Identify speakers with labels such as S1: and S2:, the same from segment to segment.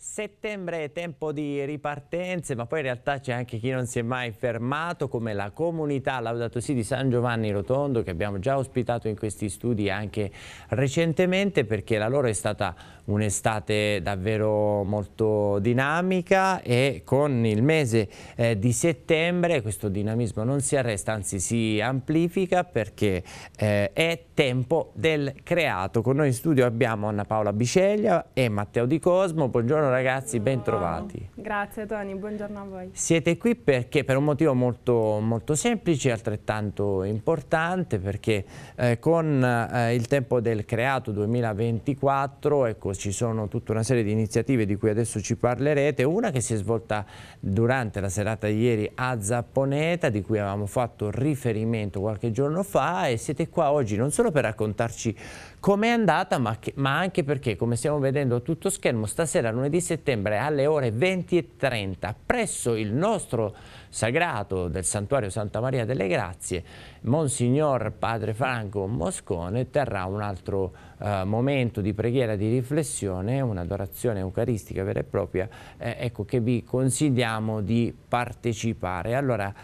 S1: Settembre è tempo di ripartenze, ma poi in realtà c'è anche chi non si è mai fermato, come la comunità Laudato Si di San Giovanni Rotondo, che abbiamo già ospitato in questi studi anche recentemente, perché la loro è stata un'estate davvero molto dinamica e con il mese eh, di settembre questo dinamismo non si arresta, anzi si amplifica perché eh, è tempo del creato. Con noi in studio abbiamo Anna Paola Biceglia e Matteo Di Cosmo. Buongiorno Buongiorno ragazzi, bentrovati.
S2: Grazie Tony, buongiorno a voi.
S1: Siete qui perché per un motivo molto, molto semplice e altrettanto importante perché eh, con eh, il tempo del creato 2024 ecco, ci sono tutta una serie di iniziative di cui adesso ci parlerete, una che si è svolta durante la serata di ieri a Zapponeta di cui avevamo fatto riferimento qualche giorno fa e siete qua oggi non solo per raccontarci com'è andata ma, che, ma anche perché come stiamo vedendo a tutto schermo stasera lunedì di settembre alle ore 20.30 presso il nostro sagrato del santuario Santa Maria delle Grazie, Monsignor Padre Franco Moscone terrà un altro eh, momento di preghiera, di riflessione, un'adorazione eucaristica vera e propria, eh, ecco, che vi consigliamo di partecipare. Allora,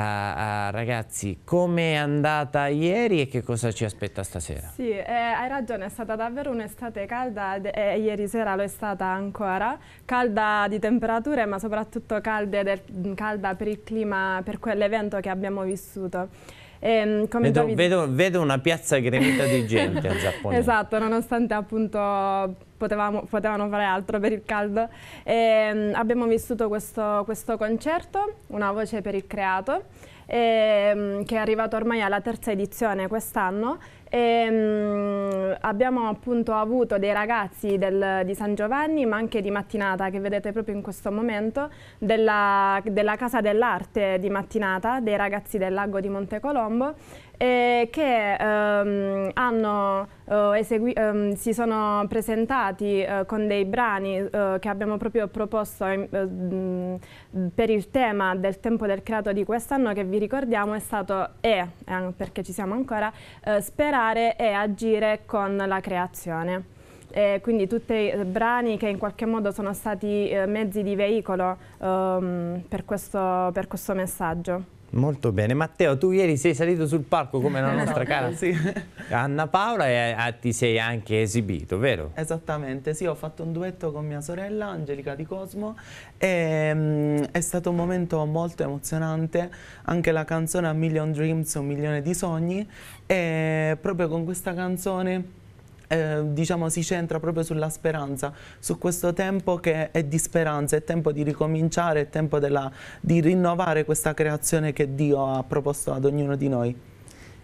S1: a, a ragazzi come è andata ieri e che cosa ci aspetta stasera.
S2: Sì, eh, hai ragione, è stata davvero un'estate calda e eh, ieri sera lo è stata ancora, calda di temperature ma soprattutto del, calda per il clima, per quell'evento che abbiamo vissuto. Ehm, e, vedo, Davide... vedo,
S1: vedo, una piazza gremita di gente a Zappone.
S2: esatto, nonostante appunto potevamo, potevano fare altro per il caldo. E, ehm, abbiamo vissuto questo, questo concerto, Una voce per il creato, e, ehm, che è arrivato ormai alla terza edizione quest'anno e, ehm, mh, abbiamo appunto avuto dei ragazzi del, di San Giovanni ma anche di Mattinata che vedete proprio in questo momento della, della Casa dell'Arte di Mattinata dei ragazzi del lago di Montecolombo eh, che ehm, hanno eh, ehm, si sono presentati eh, con dei brani eh, che abbiamo proprio proposto in, eh, per il tema del tempo del creato di quest'anno che vi ricordiamo è stato E, eh, perché ci siamo ancora, sperare e agire con la creazione. Eh, quindi tutti i brani che in qualche modo sono stati eh, mezzi di veicolo ehm, per, questo, per questo messaggio.
S1: Molto bene. Matteo, tu ieri sei salito sul palco come la nostra cara sì. Anna Paola e eh, ti sei anche esibito, vero?
S2: Esattamente, sì, ho fatto
S1: un duetto con mia sorella Angelica Di Cosmo e um, è stato un momento molto emozionante, anche la canzone A Million Dreams, Un milione di sogni e proprio con questa canzone eh, diciamo, si centra proprio sulla speranza, su questo tempo che è di speranza, è tempo di ricominciare, è tempo della, di rinnovare questa creazione che Dio ha proposto ad ognuno di noi.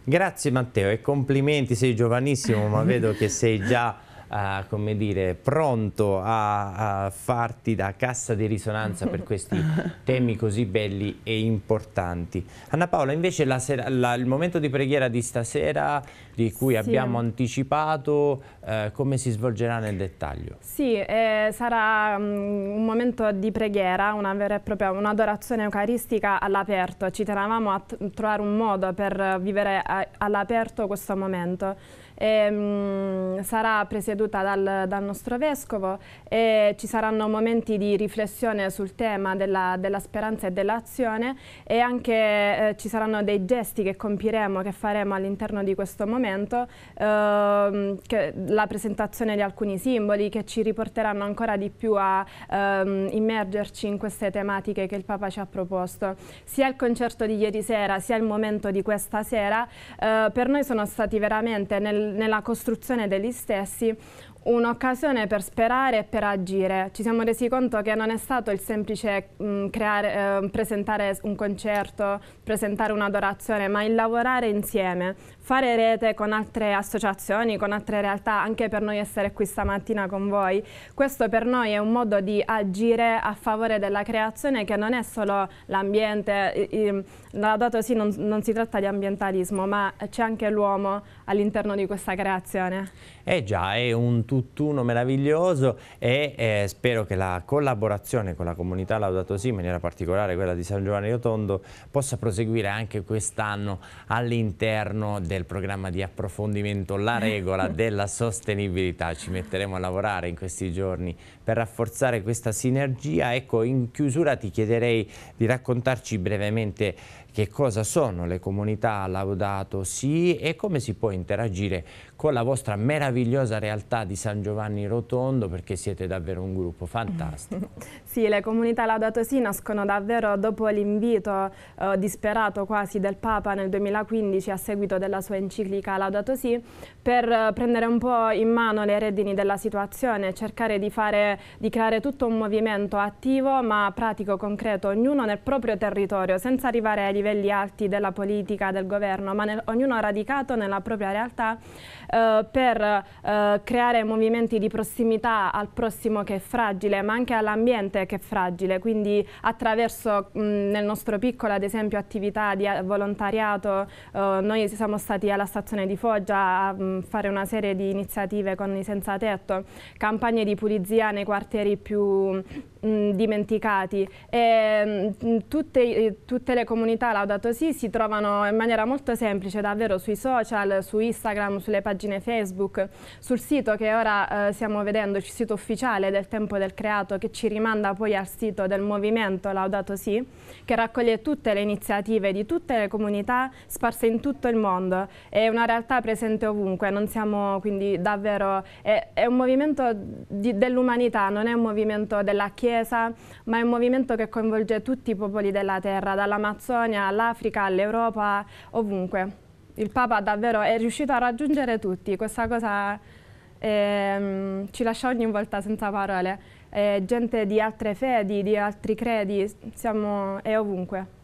S1: Grazie Matteo e complimenti, sei giovanissimo ma vedo che sei già Uh, come dire, pronto a, a, farti da cassa di risonanza per questi temi così belli e importanti. Anna Paola, invece la sera, la, il momento di preghiera di stasera, di cui sì. abbiamo anticipato, uh, come si svolgerà nel dettaglio?
S2: Sì, eh, sarà um, un momento di preghiera, una vera e propria, un'adorazione eucaristica all'aperto. Ci tenevamo a trovare un modo per vivere eh, all'aperto questo momento ehm, sarà presieduta dal, dal nostro Vescovo e ci saranno momenti di riflessione sul tema della, della speranza e dell'azione e anche eh, ci saranno dei gesti che compiremo, che faremo all'interno di questo momento, ehm, che, la presentazione di alcuni simboli che ci riporteranno ancora di più a ehm, immergerci in queste tematiche che il Papa ci ha proposto. Sia il concerto di ieri sera, sia il momento di questa sera, eh, per noi sono stati veramente nel nella costruzione degli stessi un'occasione per sperare e per agire. Ci siamo resi conto che non è stato il semplice mh, mm, creare, eh, presentare un concerto, presentare un'adorazione, ma il lavorare insieme, fare rete con altre associazioni, con altre realtà, anche per noi essere qui stamattina con voi. Questo per noi è un modo di agire a favore della creazione che non è solo l'ambiente, la dato sì non, non si tratta di ambientalismo, ma c'è anche l'uomo all'interno di questa creazione.
S1: Eh già, è un tutt'uno meraviglioso e eh, spero che la collaborazione con la comunità Laudato Si, in maniera particolare quella di San Giovanni Rotondo, possa proseguire anche quest'anno all'interno della il programma di approfondimento La regola della sostenibilità. Ci metteremo a lavorare in questi giorni per rafforzare questa sinergia. Ecco, in chiusura ti chiederei di raccontarci brevemente che cosa sono le comunità Laudato Si e come si può interagire con la vostra meravigliosa realtà di San Giovanni Rotondo perché siete davvero un gruppo fantastico.
S2: sì, le comunità Laudato Si nascono davvero dopo l'invito eh, disperato quasi del Papa nel 2015 a seguito della sua enciclica Laudato Si per eh, prendere un po' in mano le redini della situazione, cercare di, fare, di creare tutto un movimento attivo ma pratico, concreto, ognuno nel proprio territorio, senza arrivare agli livelli alti della politica, del governo, ma nel, ognuno radicato nella propria realtà eh, per eh, creare movimenti di prossimità al prossimo che è fragile, ma anche all'ambiente che è fragile, quindi attraverso mh, nel nostro piccolo ad esempio attività di eh, volontariato, eh, noi siamo stati alla stazione di Foggia a mh, fare una serie di iniziative con i senza tetto, campagne di pulizia nei quartieri più mh, dimenticati e tutte, tutte le comunità Laudato Si si trovano in maniera molto semplice davvero sui social, su Instagram, sulle pagine Facebook, sul sito che ora eh, stiamo vedendo, il sito ufficiale del Tempo del Creato che ci rimanda poi al sito del movimento Laudato Si che raccoglie tutte le iniziative di tutte le comunità sparse in tutto il mondo. È una realtà presente ovunque, non siamo quindi davvero... È, è un movimento dell'umanità, non è un movimento della Chiesa, ma è un movimento che coinvolge tutti i popoli della terra, dall'Amazzonia all'Ucraina, all'Africa, all'Europa, ovunque. Il Papa davvero è riuscito a raggiungere tutti, questa cosa ehm, ci lascia ogni volta senza parole. Eh, gente di altre fedi, di altri credi, siamo, è ovunque.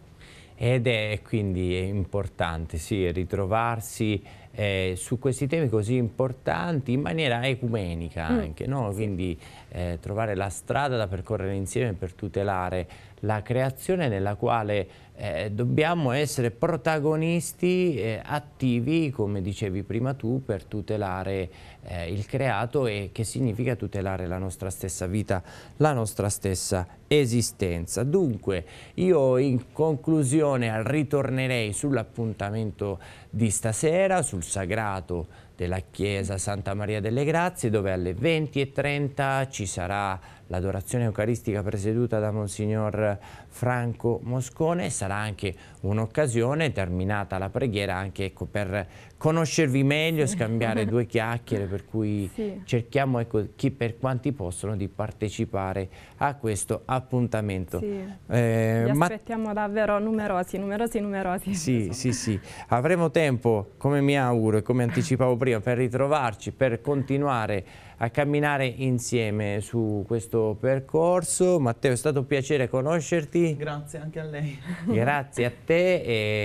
S1: Ed è quindi importante sì, ritrovarsi eh, su questi temi così importanti in maniera ecumenica mm. anche, no? quindi eh, trovare la strada da percorrere insieme per tutelare la creazione nella quale eh, dobbiamo essere protagonisti eh, attivi, come dicevi prima tu, per tutelare eh, il creato e che significa tutelare la nostra stessa vita, la nostra stessa esistenza. Dunque io in conclusione ritornerei sull'appuntamento di stasera, sul sagrato della chiesa Santa Maria delle Grazie dove alle 20.30 ci sarà l'adorazione eucaristica presieduta da Monsignor Franco Moscone sarà anche un'occasione, terminata la preghiera, anche ecco, per conoscervi meglio, sì. scambiare due chiacchiere, per cui sì. cerchiamo ecco, chi per quanti possono di partecipare a questo appuntamento. Sì. Eh, Vi
S2: aspettiamo ma... davvero numerosi, numerosi, numerosi.
S1: Sì, sì, sì. Avremo tempo, come mi auguro e come anticipavo prima, per ritrovarci, per continuare a camminare insieme su questo questo percorso. Matteo, è stato un piacere conoscerti. Grazie anche a lei. Grazie a te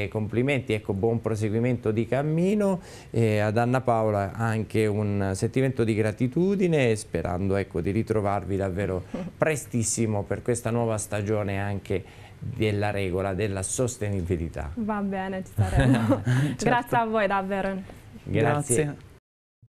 S1: e complimenti, ecco, buon proseguimento di cammino. E ad Anna Paola anche un sentimento di gratitudine sperando ecco, di ritrovarvi davvero prestissimo per questa nuova stagione anche della regola della sostenibilità.
S2: Va bene, ci saremo. certo. Grazie a voi davvero. Grazie. Grazie.